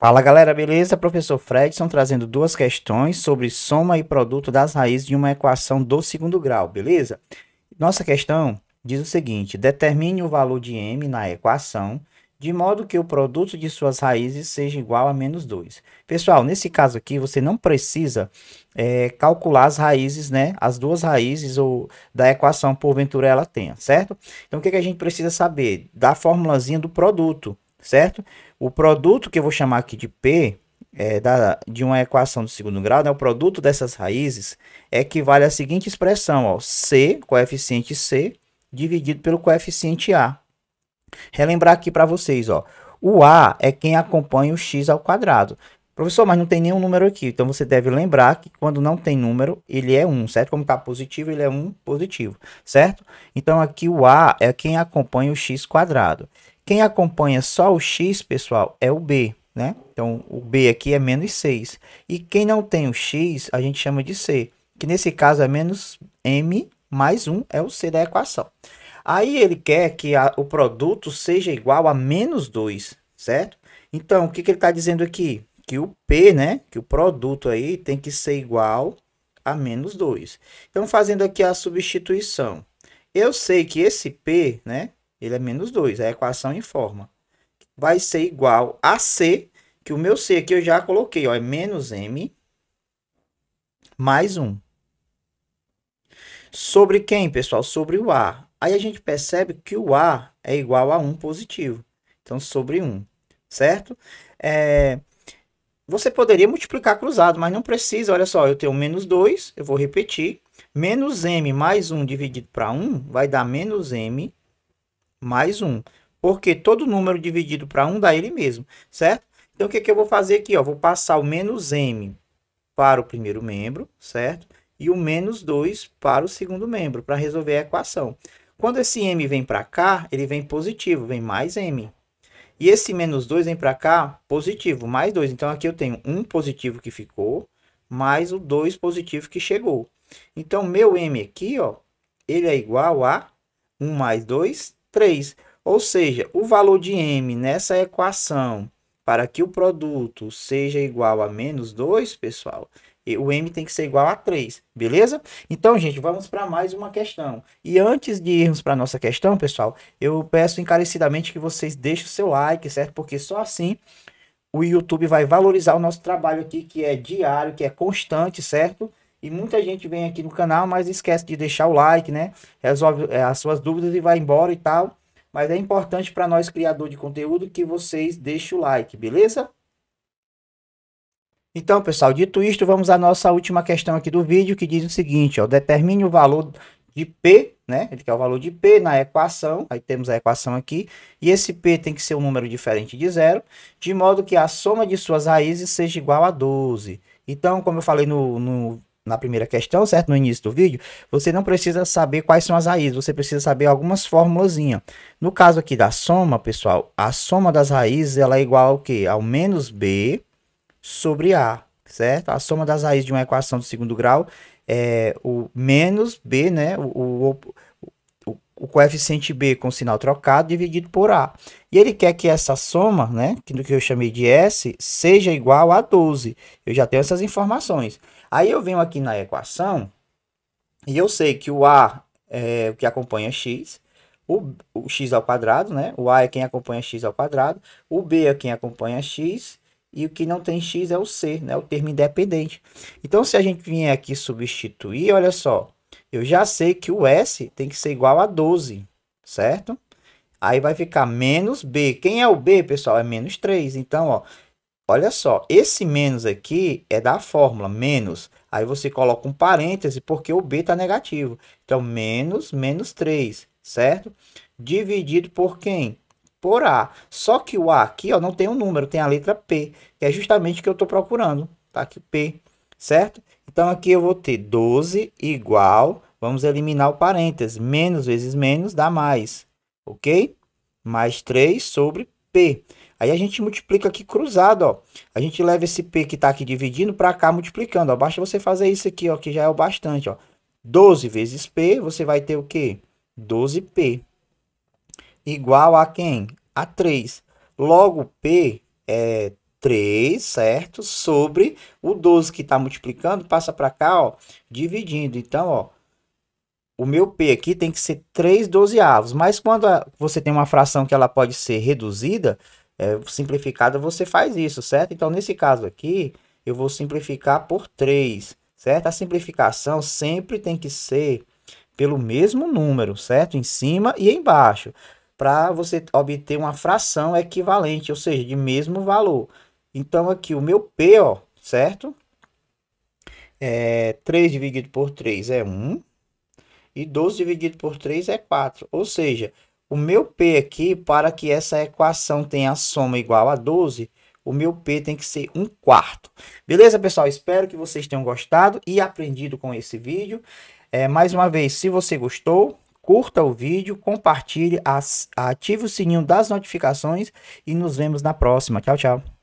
Fala galera, beleza? Professor Fredson trazendo duas questões sobre soma e produto das raízes de uma equação do segundo grau, beleza? Nossa questão diz o seguinte: determine o valor de m na equação de modo que o produto de suas raízes seja igual a menos 2. Pessoal, nesse caso aqui, você não precisa é, calcular as raízes, né? As duas raízes ou da equação, porventura, ela tenha, certo? Então, o que, que a gente precisa saber? Da formulazinha do produto, certo? O produto que eu vou chamar aqui de P, é, da, de uma equação do segundo grau, né, o produto dessas raízes equivale à seguinte expressão, ó, C, coeficiente C, dividido pelo coeficiente A. Relembrar aqui para vocês, ó, o A é quem acompanha o x ao quadrado. Professor, mas não tem nenhum número aqui. Então você deve lembrar que quando não tem número, ele é 1, certo? Como está positivo, ele é 1 positivo, certo? Então aqui o A é quem acompanha o x quadrado. Quem acompanha só o x, pessoal, é o B, né? Então o B aqui é menos 6. E quem não tem o x, a gente chama de C, que nesse caso é menos M mais 1 é o C da equação. Aí ele quer que a, o produto seja igual a menos 2, certo? Então, o que, que ele está dizendo aqui? que o P, né, que o produto aí tem que ser igual a menos 2. Então, fazendo aqui a substituição. Eu sei que esse P, né, ele é menos 2, a equação informa. Vai ser igual a C, que o meu C aqui eu já coloquei, ó, é menos M mais 1. Sobre quem, pessoal? Sobre o A. Aí a gente percebe que o A é igual a 1 positivo. Então, sobre 1, certo? É, você poderia multiplicar cruzado, mas não precisa. Olha só, eu tenho menos 2, eu vou repetir. Menos m mais 1 dividido para 1 vai dar menos m mais 1. Porque todo número dividido para 1 dá ele mesmo, certo? Então, o que, que eu vou fazer aqui? Ó? Vou passar o menos m para o primeiro membro, certo? E o menos 2 para o segundo membro, para resolver a equação. Quando esse m vem para cá, ele vem positivo, vem mais m, e esse menos 2 vem para cá positivo, mais 2. Então, aqui eu tenho 1 um positivo que ficou, mais o 2 positivo que chegou. Então, meu m aqui, ó, ele é igual a 1 mais 2, 3. Ou seja, o valor de m nessa equação para que o produto seja igual a menos 2, pessoal, o M tem que ser igual a 3, beleza? Então, gente, vamos para mais uma questão. E antes de irmos para nossa questão, pessoal, eu peço encarecidamente que vocês deixem o seu like, certo? Porque só assim o YouTube vai valorizar o nosso trabalho aqui, que é diário, que é constante, certo? E muita gente vem aqui no canal, mas esquece de deixar o like, né? Resolve é, as suas dúvidas e vai embora e tal. Mas é importante para nós, criador de conteúdo, que vocês deixem o like, beleza? Então, pessoal, dito isto, vamos à nossa última questão aqui do vídeo, que diz o seguinte, ó, determine o valor de P, né? Ele quer o valor de P na equação, aí temos a equação aqui, e esse P tem que ser um número diferente de zero, de modo que a soma de suas raízes seja igual a 12. Então, como eu falei no, no na primeira questão, certo? No início do vídeo, você não precisa saber quais são as raízes, você precisa saber algumas formulazinhas. No caso aqui da soma, pessoal, a soma das raízes ela é igual ao quê? Ao menos B sobre A, certo? A soma das raízes de uma equação do segundo grau é o menos B, né? O, o, o, o coeficiente B com sinal trocado dividido por A. E ele quer que essa soma, né? Que do que eu chamei de S, seja igual a 12. Eu já tenho essas informações. Aí eu venho aqui na equação e eu sei que o A é o que acompanha x, o, o, x ao quadrado, né? O a é quem acompanha x ao quadrado, o b é quem acompanha x e o que não tem x é o C, né? o termo independente. Então, se a gente vier aqui substituir, olha só, eu já sei que o S tem que ser igual a 12, certo? Aí vai ficar menos B. Quem é o B, pessoal? É menos 3. Então, ó, olha só, esse menos aqui é da fórmula, menos. Aí você coloca um parêntese, porque o B está negativo. Então, menos, menos 3, certo? Dividido por quem? por A. Só que o A aqui ó, não tem um número, tem a letra P, que é justamente o que eu estou procurando. Tá aqui P, certo? Então, aqui eu vou ter 12 igual, vamos eliminar o parênteses, menos vezes menos dá mais, ok? Mais 3 sobre P. Aí a gente multiplica aqui cruzado, ó. A gente leva esse P que está aqui dividindo para cá multiplicando, ó. Basta você fazer isso aqui, ó, que já é o bastante, ó. 12 vezes P, você vai ter o quê? 12P igual a quem? A 3. Logo, P é 3, certo? Sobre o 12 que está multiplicando, passa para cá, ó, dividindo. Então, ó, o meu P aqui tem que ser 3 dozeavos. Mas quando a, você tem uma fração que ela pode ser reduzida, é, simplificada, você faz isso, certo? Então, nesse caso aqui, eu vou simplificar por 3, certo? A simplificação sempre tem que ser pelo mesmo número, certo? Em cima e embaixo para você obter uma fração equivalente, ou seja, de mesmo valor. Então, aqui o meu P, ó, certo? É, 3 dividido por 3 é 1. E 12 dividido por 3 é 4. Ou seja, o meu P aqui, para que essa equação tenha soma igual a 12, o meu P tem que ser 1 quarto. Beleza, pessoal? Espero que vocês tenham gostado e aprendido com esse vídeo. É, mais uma vez, se você gostou, curta o vídeo, compartilhe, ative o sininho das notificações e nos vemos na próxima. Tchau, tchau.